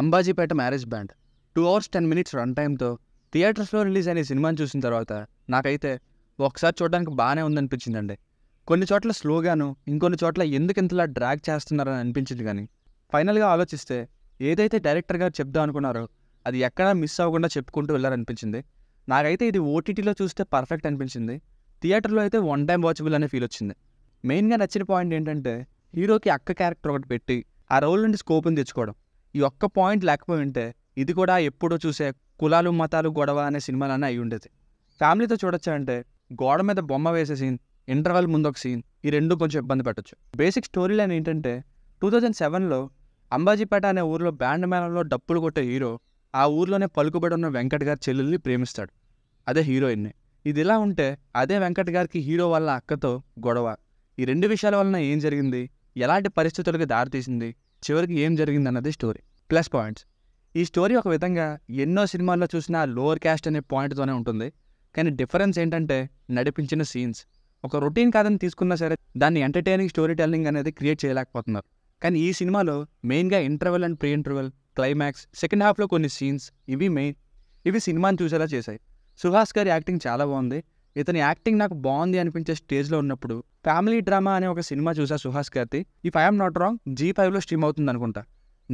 Ambajipeta marriage band two hours ten minutes run టైంతో థియేటర్స్లో release అయిన సినిమాని చూసిన తర్వాత నాకైతే ఒకసారి చూడడానికి బాగానే ఉందనిపించిందండి కొన్ని చోట్ల స్లోగాను ఇంకొన్ని చోట్ల ఎందుకు ఇంతలా డ్రాగ్ చేస్తున్నారని అనిపించింది కానీ ఫైనల్గా ఆలోచిస్తే ఏదైతే డైరెక్టర్ గారు చెప్దాం అనుకున్నారో అది ఎక్కడా మిస్ అవ్వకుండా చెప్పుకుంటూ వెళ్ళారనిపించింది నాకైతే ఇది ఓటీటీలో చూస్తే పర్ఫెక్ట్ అనిపించింది థియేటర్లో అయితే వన్ టైం వాచబుల్ అనే ఫీల్ వచ్చింది మెయిన్గా నచ్చిన పాయింట్ ఏంటంటే హీరోకి అక్క క్యారెక్టర్ ఒకటి పెట్టి ఆ రోల్ నుండి స్కోప్ని తెచ్చుకోవడం ఈ ఒక్క పాయింట్ లేకపోయి ఉంటే ఇది కూడా ఎప్పుడో చూసే కులాలు మతాలు గొడవ అనే సినిమాలన్నీ అయి ఉండేది ఫ్యామిలీతో చూడొచ్చా అంటే గోడ మీద బొమ్మ వేసే సీన్ ఇంటర్వెల్ ముందు ఒక సీన్ ఈ రెండు కొంచెం ఇబ్బంది పెట్టచ్చు బేసిక్ స్టోరీ లైన్ ఏంటంటే టూ థౌజండ్ సెవెన్లో అంబాజీపేట అనే ఊరిలో బ్యాండ్ మేళంలో డప్పులు కొట్టే హీరో ఆ ఊర్లోనే పలుకుబడి ఉన్న వెంకట్ గారి చెల్లెల్ని ప్రేమిస్తాడు అదే హీరోయిన్ని ఇది ఇలా ఉంటే అదే వెంకట్ గారికి హీరో వాళ్ళ అక్కతో గొడవ ఈ రెండు విషయాల వలన ఏం జరిగింది ఎలాంటి పరిస్థితులకు దారితీసింది చివరికి ఏం జరిగిందన్నది స్టోరీ ప్లస్ పాయింట్స్ ఈ స్టోరీ ఒక విధంగా ఎన్నో సినిమాల్లో చూసిన లోవర్ క్యాస్ట్ అనే పాయింట్తోనే ఉంటుంది కానీ డిఫరెన్స్ ఏంటంటే నడిపించిన సీన్స్ ఒక రొటీన్ కాదని తీసుకున్నా సరే దాన్ని ఎంటర్టైనింగ్ స్టోరీ టెల్లింగ్ అనేది క్రియేట్ చేయలేకపోతున్నారు కానీ ఈ సినిమాలో మెయిన్గా interval and pre interval climax second హాఫ్లో కొన్ని సీన్స్ ఇవి మెయిన్ ఇవి సినిమాని చూసేలా చేశాయి సుహాస్ గారి యాక్టింగ్ చాలా బాగుంది ఇతని యాక్టింగ్ నాకు బాగుంది అనిపించే స్టేజ్లో ఉన్నప్పుడు ఫ్యామిలీ డ్రామా అనే ఒక సినిమా చూసా Suhas Keerthi if I'm not wrong Zee ఫైవ్లో స్ట్రీమ్ అవుతుంది అనుకుంటా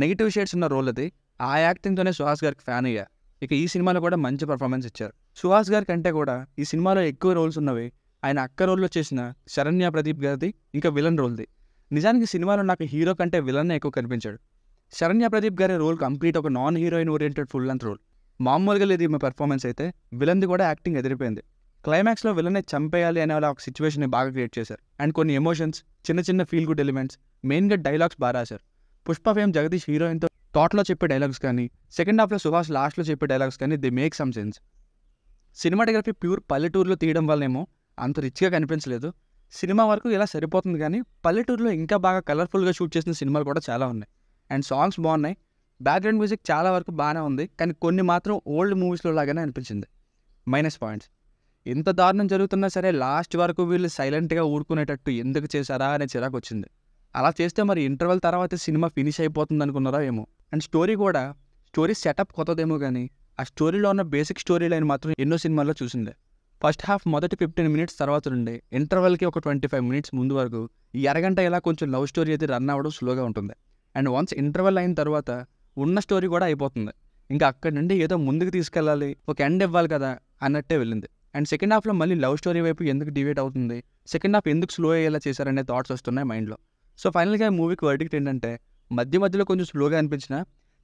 నెగిటివ్ షేడ్స్ ఉన్న రోల్ అది ఆ యాక్టింగ్తోనే సుహాస్ గారికి ఫ్యాన్ అయ్యా ఇక ఈ సినిమాలో కూడా మంచి పర్ఫార్మెన్స్ ఇచ్చారు సుహాస్ గారి కంటే కూడా ఈ సినిమాలో ఎక్కువ రోల్స్ ఉన్నవి ఆయన అక్క రోల్లో చేసిన శరణ్య ప్రదీప్ గారిది ఇంకా విలన్ రోల్ది నిజానికి సినిమాలో నాకు హీరో కంటే విలన్ ఎక్కువ కనిపించాడు శరణ్య ప్రదీప్ గారి రోల్ కంప్లీట్ ఒక non heroine oriented full length role మామూలుగా లేదు మా పెర్ఫార్మెన్స్ అయితే విలన్ది కూడా యాక్టింగ్ ఎదిరిపోయింది క్లైమాక్స్లో విలన్ని చంపేయాలి అనే వాళ్ళ ఒక సిచ్యువేషన్ని బాగా క్రియేట్ చేశారు అండ్ కొన్ని ఎమోషన్స్ చిన్న చిన్న ఫీల్ గుడ్ ఎలిమెంట్స్ మెయిన్గా డైలాగ్స్ బాగా రాశారు పుష్ప ఫేమ్ జగదీష్ హీరోయిన్తో తోటలో చెప్పే డైలాగ్స్ కానీ సెకండ్ హాఫ్లో సుభాష్ లాస్ట్లో చెప్పే డైలాగ్స్ కానీ the make some sense cinematography pure పల్లెటూరులో తీయడం వల్లేమో అంత రిచ్గా కనిపించలేదు సినిమా వరకు ఇలా సరిపోతుంది కానీ పల్లెటూరులో ఇంకా బాగా కలర్ఫుల్గా షూట్ చేసిన సినిమాలు కూడా చాలా ఉన్నాయి అండ్ సాంగ్స్ బాగున్నాయి బ్యాక్గ్రౌండ్ మ్యూజిక్ చాలా వరకు బాగానే ఉంది కానీ కొన్ని మాత్రం ఓల్డ్ మూవీస్లో లాగానే అనిపించింది మైనస్ పాయింట్స్ ఎంత దారుణం జరుగుతున్నా సరే లాస్ట్ వరకు వీళ్ళు సైలెంట్గా ఊరుకునేటట్టు ఎందుకు చేశారా అనే చిరాకు వచ్చింది అలా చేస్తే మరి ఇంటర్వెల్ తర్వాత సినిమా ఫినిష్ అయిపోతుంది అనుకున్నారా ఏమో అండ్ స్టోరీ కూడా స్టోరీ సెటప్ కొత్తదేమో కానీ ఆ స్టోరీలో ఉన్న బేసిక్ స్టోరీ లైన్ మాత్రం ఎన్నో సినిమాల్లో చూసింది ఫస్ట్ హాఫ్ మొదటి ఫిఫ్టీన్ మినిట్స్ తర్వాత నుండి ఇంటర్వెల్కి ఒక ట్వంటీ ఫైవ్ మినిట్స్ ముందు వరకు ఈ అరగంట ఇలా కొంచెం లవ్ స్టోరీ అయితే రన్ అవ్వడం స్లోగా ఉంటుంది అండ్ వన్స్ ఇంటర్వెల్ అయిన తర్వాత ఉన్న స్టోరీ కూడా అయిపోతుంది ఇంకా అక్కడి నుండి ఏదో ముందుకు తీసుకెళ్ళాలి ఒక ఎండ్ ఇవ్వాలి కదా అన్నట్టే వెళ్ళింది అండ్ సెకండ్ హాఫ్లో మళ్ళీ లవ్ స్టోరీ వైపు ఎందుకు డివేట్ అవుతుంది సెకండ్ హాఫ్ ఎందుకు స్లో అయ్యేలా చేశారనే థాట్స్ వస్తున్నాయి మైండ్లో సో ఫైనల్గా మూవీకి వర్డిక్ట్ ఏంటంటే మధ్య మధ్యలో కొంచెం స్లోగా అనిపించిన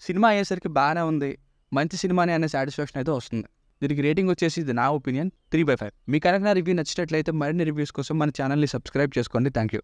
సినిమా అయ్యేసరికి బాగానే ఉంది మంచి సినిమానే అనే సాటిస్ఫాక్షన్ అయితే వస్తుంది దీనికి రేటింగ్ వచ్చేసి ఇది నా ఒపీనియన్ త్రీ బై ఫైవ్ మీకు కనుక నా రివ్యూ నచ్చినట్లయితే మరిన్ని రివ్యూస్ కోసం మన ఛానల్ని సబ్స్క్రైబ్ చేసుకోండి థ్యాంక్ యూ